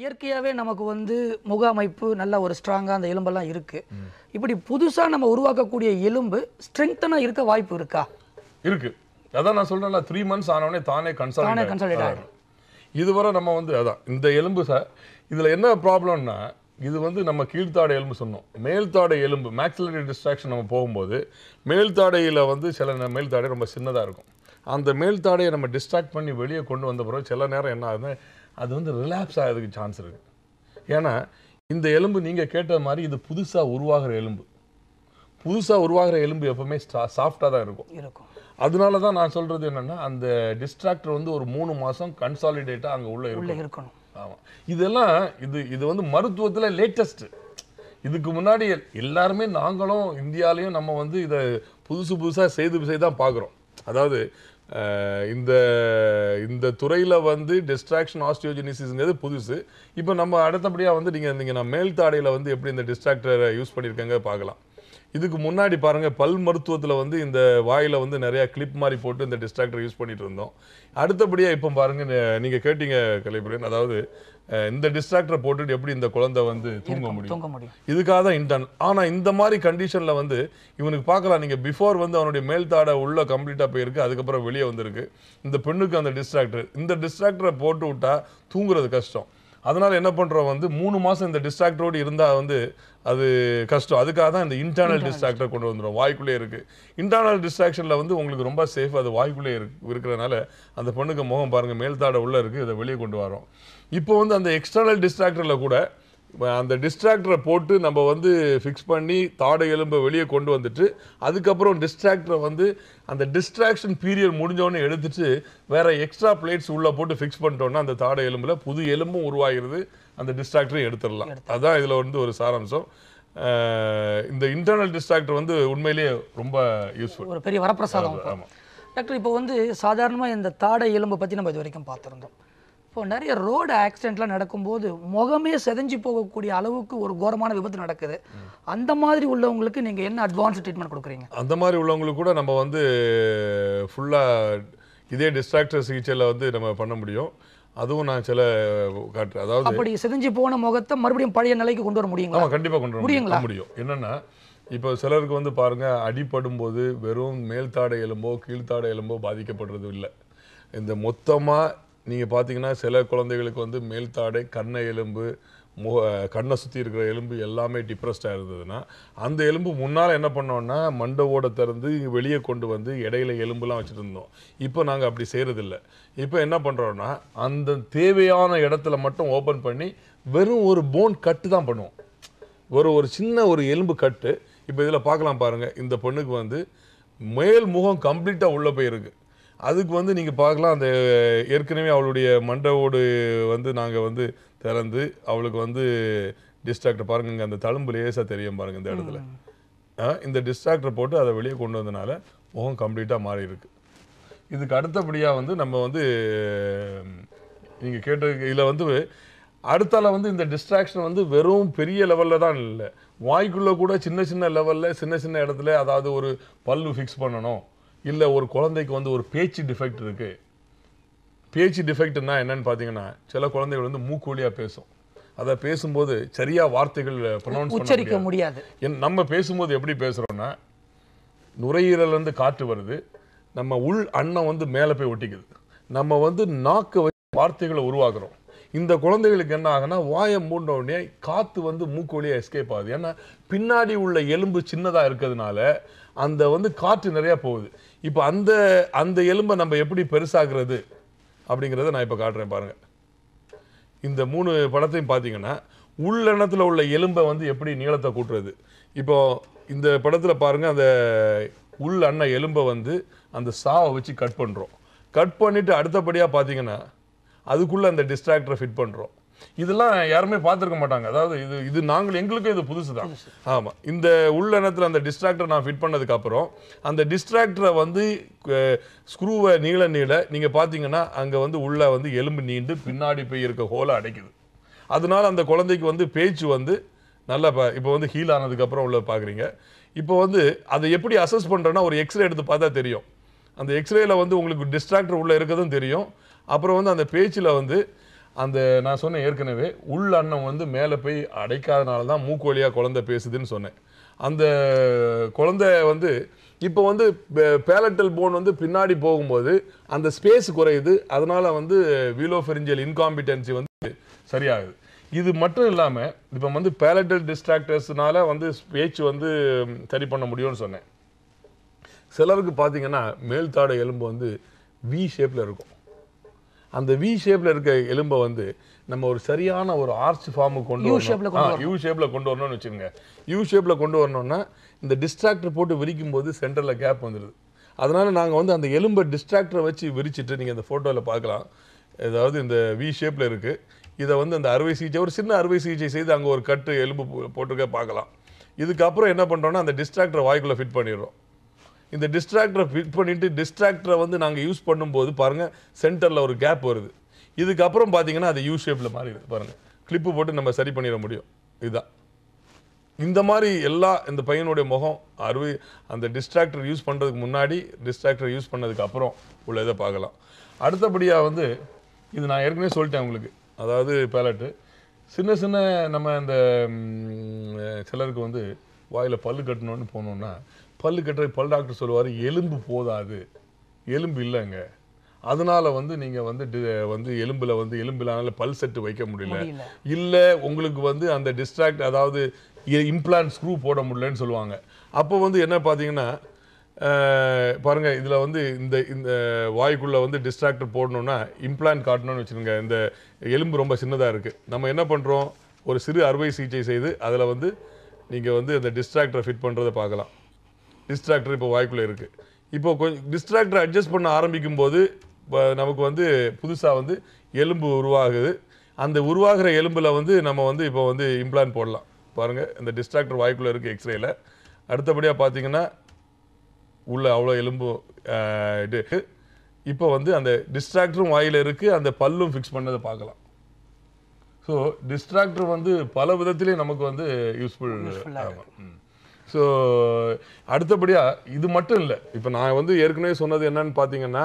இயற்கையாகவே நமக்கு வந்து முக அமைப்பு நல்ல ஒரு ஸ்ட்ராங்காக அந்த எலும்பெல்லாம் இருக்குது இப்படி புதுசாக நம்ம உருவாக்கக்கூடிய எலும்பு ஸ்ட்ரெங்தனாக இருக்க வாய்ப்பு இருக்கா இருக்கு அதான் நான் சொல்கிறேன்ல த்ரீ மந்த்ஸ் ஆனவொடனே தானே தானே கன்சல்ட் ஆகிடும் இதுவரை நம்ம வந்து அதான் இந்த எலும்பு சார் இதில் என்ன ப்ராப்ளம்னா இது வந்து நம்ம கீழ்த்தாடை எலும்பு சொன்னோம் மேல்தாடை எலும்பு மேக்சிலரி டிஸ்ட்ராக்ஷன் நம்ம போகும்போது மேல்தாடையில் வந்து சில மேல்தாடை ரொம்ப சின்னதாக இருக்கும் அந்த மேல்தாடையை நம்ம டிஸ்ட்ராக்ட் பண்ணி வெளியே கொண்டு வந்த பிறகு சில நேரம் என்ன ஆகுதுன்னா அது வந்து ரிலாப்ஸ் ஆகிறதுக்கு சான்ஸ் இருக்குது ஏன்னா இந்த எலும்பு நீங்கள் கேட்ட மாதிரி இது புதுசாக உருவாகிற எலும்பு புதுசாக உருவாகிற எலும்பு எப்போவுமே சாஃப்டாக தான் இருக்கும் இருக்கும் அதனால தான் நான் சொல்கிறது என்னென்னா அந்த டிஸ்ட்ராக்டர் வந்து ஒரு மூணு மாதம் கன்சாலிடேட்டாக அங்கே உள்ளே உள்ளே இருக்கணும் ஆமாம் இதெல்லாம் இது இது வந்து மருத்துவத்தில் லேட்டஸ்ட்டு இதுக்கு முன்னாடி எல்லாருமே நாங்களும் இந்தியாலையும் நம்ம வந்து இதை புதுசு புதுசாக செய்து செய்து தான் பார்க்குறோம் அதாவது இந்த இந்த துறையில் வந்து டிஸ்ட்ராக்ஷன் ஆஸ்டியோஜெனிசிஸ்ங்கிறது புதுசு இப்போ நம்ம அடுத்தபடியாக வந்து நீங்கள் நீங்கள் நான் மேல் தாடையில் வந்து எப்படி இந்த டிஸ்ட்ராக்டரை யூஸ் பண்ணியிருக்கேங்க பார்க்கலாம் இதுக்கு முன்னாடி பாருங்கள் பல் மருத்துவத்தில் வந்து இந்த வாயில் வந்து நிறையா கிளிப் மாதிரி போட்டு இந்த டிஸ்ட்ராக்டர் யூஸ் பண்ணிட்டு இருந்தோம் அடுத்தபடியாக இப்போ பாருங்கள் நீங்கள் கேட்டீங்க கலைபுரியன் அதாவது இந்த டிஸ்ட்ராக்டரை போட்டுட்டு எப்படி இந்த குழந்தை வந்து தூங்க முடியும் இதுக்காக தான் இன்டர்ன் ஆனால் இந்த மாதிரி கண்டிஷனில் வந்து இவனுக்கு பார்க்கலாம் நீங்கள் பிஃபோர் வந்து அவனுடைய மேல் தாடை உள்ளே கம்ப்ளீட்டாக போயிருக்கு அதுக்கப்புறம் வெளியே வந்திருக்கு இந்த பெண்ணுக்கு அந்த டிஸ்ட்ராக்டர் இந்த டிஸ்ட்ராக்டரை போட்டு விட்டா தூங்குறது கஷ்டம் அதனால் என்ன பண்ணுறோம் வந்து மூணு மாதம் இந்த டிஸ்ட்ராக்டரோடு இருந்தால் வந்து அது கஷ்டம் அதுக்காக தான் இந்த இன்டர்னல் டிஸ்ட்ராக்டர் கொண்டு வந்துடும் வாய்க்குள்ளே இருக்குது இன்டர்னல் டிஸ்ட்ராக்ஷனில் வந்து உங்களுக்கு ரொம்ப சேஃப் அது வாய்க்குள்ளே இருக்கு இருக்கிறனால அந்த பொண்ணுக்கு முகம் பாருங்கள் மேல்தாட உள்ளே இருக்குது இதை வெளியே கொண்டு வரோம் இப்போ வந்து அந்த எக்ஸ்டர்னல் டிஸ்ட்ராக்டரில் கூட அந்த டிஸ்ட்ராக்டரை போட்டு நம்ம வந்து ஃபிக்ஸ் பண்ணி தாடை எலும்பை வெளியே கொண்டு வந்துட்டு அதுக்கப்புறம் டிஸ்ட்ராக்டரை வந்து அந்த டிஸ்ட்ராக்ஷன் பீரியட் முடிஞ்சோடனே எடுத்துட்டு வேறு எக்ஸ்ட்ரா பிளேட்ஸ் உள்ளே போட்டு ஃபிக்ஸ் பண்ணிட்டோன்னா அந்த தாடை எலும்பில் புது எலும்பும் உருவாகிறது அந்த டிஸ்ட்ராக்டரையும் எடுத்துடலாம் அதுதான் இதில் வந்து ஒரு சாராம்சம் இந்த இன்டர்னல் டிஸ்ட்ராக்டர் வந்து உண்மையிலேயே ரொம்ப யூஸ்ஃபுல் ஒரு பெரிய வரப்பிரசாதம் ஆமாம் டாக்டர் இப்போ வந்து சாதாரணமாக இந்த தாடை எலும்பை பற்றி நம்ம இது வரைக்கும் பார்த்துருந்தோம் இப்போ நிறைய ரோடு ஆக்சிடென்ட்லாம் நடக்கும்போது முகமே செதஞ்சு போகக்கூடிய அளவுக்கு ஒரு கோரமான விபத்து நடக்குது அந்த மாதிரி உள்ளவங்களுக்கு நீங்கள் என்ன அட்வான்ஸ் ட்ரீட்மெண்ட் கொடுக்குறீங்க அந்த மாதிரி உள்ளவங்களுக்கு கூட நம்ம வந்து ஃபுல்லாக இதே டிஸ்ட்ராக்டர் சிகிச்சையில் வந்து நம்ம பண்ண முடியும் அதுவும் நான் சில காட்டுறேன் அதாவது அப்படி செதஞ்சு போன முகத்தை மறுபடியும் பழைய நிலைக்கு கொண்டு வர முடியும் ஆமாம் கண்டிப்பாக கொண்டு வர முடியுங்களா முடியும் என்னென்னா இப்போ சிலருக்கு வந்து பாருங்கள் அடிப்படும் போது வெறும் மேல்தாடை எலும்போ கீழ்த்தாடை எலும்போ பாதிக்கப்படுறது இல்லை இந்த மொத்தமாக நீங்கள் பார்த்தீங்கன்னா சில குழந்தைகளுக்கு வந்து மேல்தாடை கண்ணை எலும்பு முக கண்ணை சுற்றி இருக்கிற எலும்பு எல்லாமே டிப்ரெஸ்டாக இருந்ததுன்னா அந்த எலும்பு முன்னால் என்ன பண்ணோன்னா மண்டவோட திறந்து வெளியே கொண்டு வந்து இடையில எலும்புலாம் வச்சுட்டு இருந்தோம் இப்போ நாங்கள் அப்படி செய்கிறதில்ல இப்போ என்ன பண்ணுறோன்னா அந்த தேவையான இடத்துல மட்டும் ஓப்பன் பண்ணி வெறும் ஒரு போன் கட்டு தான் பண்ணுவோம் ஒரு ஒரு சின்ன ஒரு எலும்பு கட்டு இப்போ இதில் பார்க்கலாம் பாருங்கள் இந்த பொண்ணுக்கு வந்து மேல் முகம் கம்ப்ளீட்டாக உள்ளே போயிருக்கு அதுக்கு வந்து நீங்கள் பார்க்கலாம் அந்த ஏற்கனவே அவளுடைய மண்டவோடு வந்து நாங்கள் வந்து திறந்து அவளுக்கு வந்து டிஸ்ட்ராக்டர் பாருங்க இங்கே அந்த தழும்பு லேசாக தெரியும் பாருங்கள் இந்த இடத்துல இந்த டிஸ்ட்ராக்டர் போட்டு அதை வெளியே கொண்டு வந்தனால முகம் கம்ப்ளீட்டாக மாறி இருக்கு இதுக்கு அடுத்தபடியாக வந்து நம்ம வந்து நீங்கள் கேட்ட இதில் வந்து அடுத்தால வந்து இந்த டிஸ்ட்ராக்ஷன் வந்து வெறும் பெரிய லெவலில் தான் இல்லை வாய்க்குள்ளே கூட சின்ன சின்ன லெவலில் சின்ன சின்ன இடத்துல அதாவது ஒரு பல்லு ஃபிக்ஸ் பண்ணணும் இல்லை ஒரு குழந்தைக்கு வந்து ஒரு பேச்சு டிஃபெக்ட் இருக்குது பேச்சு டிஃபெக்ட்னா என்னன்னு பார்த்தீங்கன்னா சில குழந்தைகள் வந்து மூக்கு பேசும் அதை பேசும்போது சரியாக வார்த்தைகள் உச்சரிக்க முடியாது நம்ம பேசும்போது எப்படி பேசுகிறோன்னா நுரையீரலேருந்து காற்று வருது நம்ம உள் அன்னம் வந்து மேலே போய் ஒட்டிக்குது நம்ம வந்து நாக்கு வச்சு வார்த்தைகளை உருவாக்குறோம் இந்த குழந்தைகளுக்கு என்ன ஆகுனா வாயம் மூண்ட உடனே காற்று வந்து மூக்கு வழியாக எஸ்கேப் ஆகுது ஏன்னா பின்னாடி உள்ள எலும்பு சின்னதாக இருக்கிறதுனால அந்த வந்து காற்று நிறையா போகுது இப்போ அந்த அந்த எலும்பை நம்ம எப்படி பெருசாகிறது அப்படிங்கிறத நான் இப்போ காட்டுறேன் பாருங்கள் இந்த மூணு படத்தையும் பார்த்தீங்கன்னா உள்ளெண்ணத்தில் உள்ள எலும்பை வந்து எப்படி நீளத்தை கூட்டுறது இப்போ இந்த படத்தில் பாருங்கள் அந்த உள் அண்ணன் எலும்பை வந்து அந்த சாவை வச்சு கட் பண்ணுறோம் கட் பண்ணிவிட்டு அடுத்தபடியாக பார்த்தீங்கன்னா அதுக்குள்ளே அந்த டிஸ்ட்ராக்டரை ஃபிட் பண்ணுறோம் இதெல்லாம் யாருமே பார்த்துருக்க மாட்டாங்க அதாவது இது இது நாங்கள் எங்களுக்கும் இது புதுசு தான் ஆமாம் இந்த உள்ளெண்ணத்தில் அந்த டிஸ்ட்ராக்டரை நான் ஃபிட் பண்ணதுக்கப்புறம் அந்த டிஸ்ட்ராக்டரை வந்து ஸ்க்ரூவை நீள நீள நீங்கள் பார்த்தீங்கன்னா அங்கே வந்து உள்ளே வந்து எலும்பு நீண்டு பின்னாடி போய் இருக்க ஹோலை அடைக்குது அதனால் அந்த குழந்தைக்கு வந்து பேச்சு வந்து நல்லா இப்போ இப்போ வந்து ஹீல் ஆனதுக்கப்புறம் உள்ள பார்க்குறீங்க இப்போ வந்து அதை எப்படி அசஸ் பண்ணுறேன்னா ஒரு எக்ஸ்ரே எடுத்து பார்த்தா தெரியும் அந்த எக்ஸ்ரேயில் வந்து உங்களுக்கு டிஸ்ட்ராக்டர் உள்ளே இருக்கிறதும் தெரியும் அப்புறம் வந்து அந்த பேச்சில் வந்து அந்த நான் சொன்னேன் ஏற்கனவே உள் அண்ணம் வந்து மேலே போய் அடைக்காதனால தான் மூக்கு வழியாக குழந்தை பேசுதுன்னு சொன்னேன் அந்த குழந்த வந்து இப்போ வந்து பேலட்டல் போன் வந்து பின்னாடி போகும்போது அந்த ஸ்பேஸ் குறையுது அதனால் வந்து வீலோஃபெரிஞ்சல் இன்காம்பிட்டன்சி வந்து சரியாகுது இது மட்டும் இல்லாமல் இப்போ வந்து பேலட்டல் டிஸ்ட்ராக்டர்ஸ்னால வந்து ஸ்பேச் வந்து சரி பண்ண முடியும்னு சொன்னேன் சிலருக்கு பார்த்தீங்கன்னா மேல்தாடை எலும்பு வந்து வி ஷேப்பில் இருக்கும் அந்த வி ஷேப்பில் இருக்க எலும்பை வந்து நம்ம ஒரு சரியான ஒரு ஆர்ச் ஃபார்முக்கு கொண்டு வரணும் யூ ஷேப்பில் கொண்டு வரணும்னு வச்சுக்கோங்க யூ ஷேப்பில் கொண்டு வரணும்னா இந்த டிஸ்ட்ராக்டர் போட்டு விரிக்கும் போது சென்டரில் கேப் வந்துடுது அதனால் நாங்கள் வந்து அந்த எலும்பை டிஸ்ட்ராக்டரை வச்சு விரிச்சிட்டு நீங்கள் இந்த ஃபோட்டோவில் பார்க்கலாம் ஏதாவது இந்த வி ஷேப்பில் இருக்குது இதை வந்து அந்த அறுவை சிகிச்சை ஒரு சின்ன அறுவை சிகிச்சை செய்து அங்கே ஒரு கட்டு எலும்பு போட்டுக்க பார்க்கலாம் இதுக்கப்புறம் என்ன பண்ணுறோன்னா அந்த டிஸ்ட்ராக்டரை வாய்க்குள்ளே ஃபிட் பண்ணிடுறோம் இந்த டிஸ்ட்ராக்டரை ஃபிட் பண்ணிவிட்டு டிஸ்ட்ராக்டரை வந்து நாங்கள் யூஸ் பண்ணும்போது பாருங்கள் சென்டரில் ஒரு கேப் வருது இதுக்கப்புறம் பார்த்தீங்கன்னா அது யூ ஷேப்பில் மாறிடுது பாருங்கள் கிளிப்பு போட்டு நம்ம சரி பண்ணிட முடியும் இதுதான் இந்த மாதிரி எல்லா இந்த பையனுடைய முகம் அறுவை அந்த டிஸ்ட்ராக்டர் யூஸ் பண்ணுறதுக்கு முன்னாடி டிஸ்ட்ராக்டர் யூஸ் பண்ணதுக்கு அப்புறம் உள்ள இதை பார்க்கலாம் அடுத்தபடியாக வந்து இது நான் ஏற்கனவே சொல்லிட்டேன் உங்களுக்கு அதாவது பேலட்டு சின்ன சின்ன நம்ம இந்த சிலருக்கு வந்து வாயில் பல்லு கட்டணுன்னு போனோம்னா பல் கட்டுற பல் டாக்டர் சொல்லுவார் எலும்பு போதாது எலும்பு இல்லைங்க அதனால் வந்து நீங்கள் வந்து வந்து எலும்பில் வந்து எலும்பிலானால பல் செட்டு வைக்க முடியல இல்லை உங்களுக்கு வந்து அந்த டிஸ்ட்ராக்ட் அதாவது இம்ப்ளான் ஸ்க்ரூ போட முடியலன்னு சொல்லுவாங்க அப்போ வந்து என்ன பார்த்தீங்கன்னா பாருங்கள் இதில் வந்து இந்த இந்த வாய்க்குள்ளே வந்து டிஸ்ட்ராக்டர் போடணுன்னா இம்ப்ளான் காட்டணும்னு வச்சுருங்க இந்த எலும்பு ரொம்ப சின்னதாக இருக்குது நம்ம என்ன பண்ணுறோம் ஒரு சிறு அறுவை சிகிச்சை செய்து அதில் வந்து நீங்கள் வந்து அந்த டிஸ்ட்ராக்டரை ஃபிட் பண்ணுறதை பார்க்கலாம் டிஸ்ட்ராக்டர் இப்போ வாய்க்குள்ளே இருக்குது இப்போ கொஞ்சம் டிஸ்ட்ராக்டர் அட்ஜஸ்ட் பண்ண ஆரம்பிக்கும் போது நமக்கு வந்து புதுசாக வந்து எலும்பு உருவாகுது அந்த உருவாகிற எலும்பில் வந்து நம்ம வந்து இப்போ வந்து இம்ப்ளான் போடலாம் பாருங்கள் இந்த டிஸ்ட்ராக்டர் வாய்க்குள்ளே இருக்குது எக்ஸ்ரேயில் அடுத்தபடியாக பார்த்தீங்கன்னா உள்ள அவ்வளோ எலும்பு இது இப்போ வந்து அந்த டிஸ்ட்ராக்டரும் வாயில் இருக்குது அந்த பல்லும் ஃபிக்ஸ் பண்ணதை பார்க்கலாம் ஸோ டிஸ்ட்ராக்டர் வந்து பல விதத்துலேயும் நமக்கு வந்து யூஸ்ஃபுல் ஆகும் ஸோ அடுத்தபடியாக இது மட்டும் இல்லை இப்போ நான் வந்து ஏற்கனவே சொன்னது என்னன்னு பார்த்தீங்கன்னா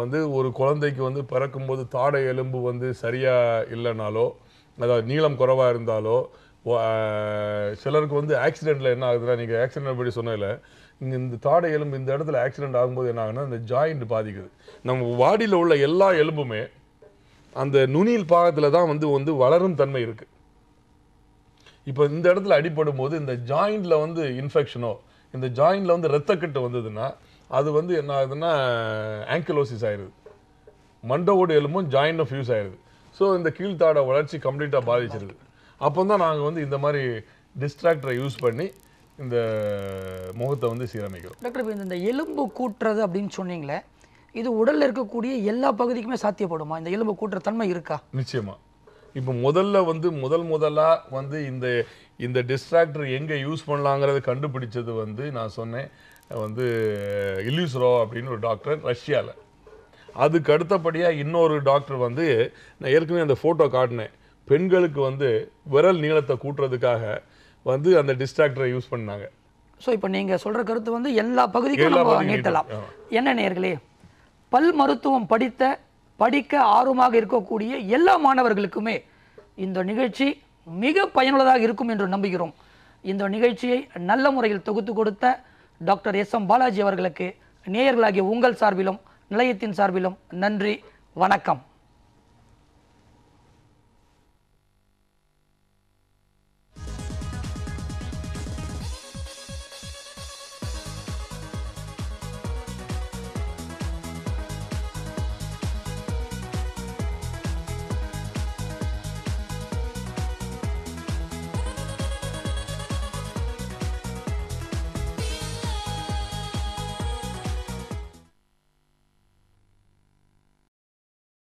வந்து ஒரு குழந்தைக்கு வந்து பிறக்கும்போது தாடை எலும்பு வந்து சரியாக இல்லைனாலோ அதாவது நீளம் குறைவாக இருந்தாலோ சிலருக்கு வந்து ஆக்சிடெண்ட்டில் என்ன ஆகுதுன்னா நீங்கள் ஆக்சிடென்ட் படி சொன்னதில்ல இங்கே இந்த தாடை எலும்பு இந்த இடத்துல ஆக்சிடெண்ட் ஆகும்போது என்ன ஆகுதுன்னா இந்த ஜாயிண்ட் பாதிக்குது நம்ம வாடியில் உள்ள எல்லா எலும்புமே அந்த நுனியில் பாகத்தில் தான் வந்து வந்து வளரும் தன்மை இருக்குது இப்போ இந்த இடத்துல அடிப்படும் போது இந்த ஜாயிண்டில் வந்து இன்ஃபெக்ஷனோ இந்த ஜாயிண்டில் வந்து ரத்தக்கட்டு வந்ததுன்னா அது வந்து என்ன ஆகுதுன்னா ஆங்கிலோசிஸ் ஆயிடுது மண்டவோடு எலும்பும் ஜாயிண்டும் ஃபியூஸ் ஆயிடுது ஸோ இந்த கீழ்த்தாட வளர்ச்சி கம்ப்ளீட்டாக பாதிச்சிருது அப்போ தான் நாங்கள் வந்து இந்த மாதிரி டிஸ்ட்ராக்டரை யூஸ் பண்ணி இந்த முகத்தை வந்து சீரமைக்கிறோம் டாக்டர் இந்த எலும்பு கூட்டுறது அப்படின்னு சொன்னீங்களே இது உடலில் இருக்கக்கூடிய எல்லா பகுதிக்குமே சாத்தியப்படுமா இந்த எலும்பு கூட்டுற தன்மை இருக்கா நிச்சயமாக இப்போ முதல்ல வந்து முதல் முதலாக வந்து இந்த இந்த டிஸ்ட்ராக்டர் எங்கே யூஸ் பண்ணலாங்கிறத கண்டுபிடிச்சது வந்து நான் சொன்னேன் வந்து இல்யூஸ்ரோ அப்படின்னு ஒரு டாக்டர் ரஷ்யாவில் அதுக்கு அடுத்தபடியாக இன்னொரு டாக்டர் வந்து நான் ஏற்கனவே அந்த ஃபோட்டோ காட்டினேன் பெண்களுக்கு வந்து விரல் நீளத்தை கூட்டுறதுக்காக வந்து அந்த டிஸ்ட்ராக்டரை யூஸ் பண்ணாங்க ஸோ இப்போ நீங்கள் சொல்கிற கருத்து வந்து எல்லா பகுதிக்கும் நம்ம நீட்டலாம் என்ன நேர்களே பல் மருத்துவம் படித்த படிக்க ஆர்வமாக இருக்கக்கூடிய எல்லா மாணவர்களுக்குமே இந்த நிகழ்ச்சி மிக பயனுள்ளதாக இருக்கும் என்று நம்புகிறோம் இந்த நிகழ்ச்சியை நல்ல முறையில் தொகுத்து கொடுத்த டாக்டர் எஸ் எம் பாலாஜி அவர்களுக்கு நேயர்களாகிய உங்கள் சார்பிலும் நிலையத்தின் சார்பிலும் நன்றி வணக்கம்